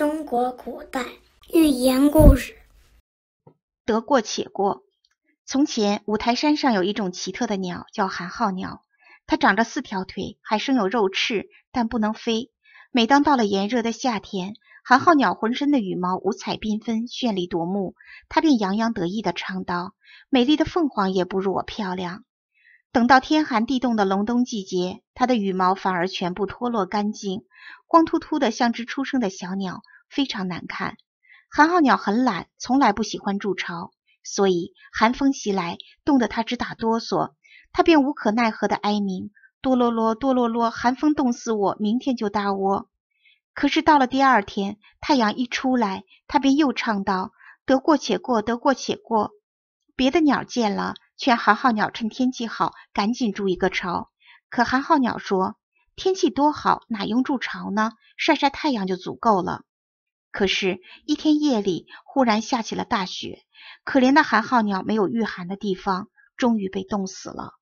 中国古代寓言故事。得过且过。从前，五台山上有一种奇特的鸟，叫寒号鸟。它长着四条腿，还生有肉翅，但不能飞。每当到了炎热的夏天，寒号鸟浑身的羽毛五彩缤纷，绚丽夺目，它便洋洋得意地唱道：“美丽的凤凰也不如我漂亮。”等到天寒地冻的隆冬季节，它的羽毛反而全部脱落干净，光秃秃的，像只出生的小鸟，非常难看。寒号鸟很懒，从来不喜欢筑巢，所以寒风袭来，冻得它直打哆嗦，它便无可奈何的哀鸣：“哆啰啰，哆啰啰，寒风冻死我，明天就搭窝。”可是到了第二天，太阳一出来，它便又唱道：“得过且过，得过且过。”别的鸟见了，劝寒号鸟趁天气好，赶紧筑一个巢。可寒号鸟说：“天气多好，哪用筑巢呢？晒晒太阳就足够了。”可是，一天夜里，忽然下起了大雪。可怜的寒号鸟没有御寒的地方，终于被冻死了。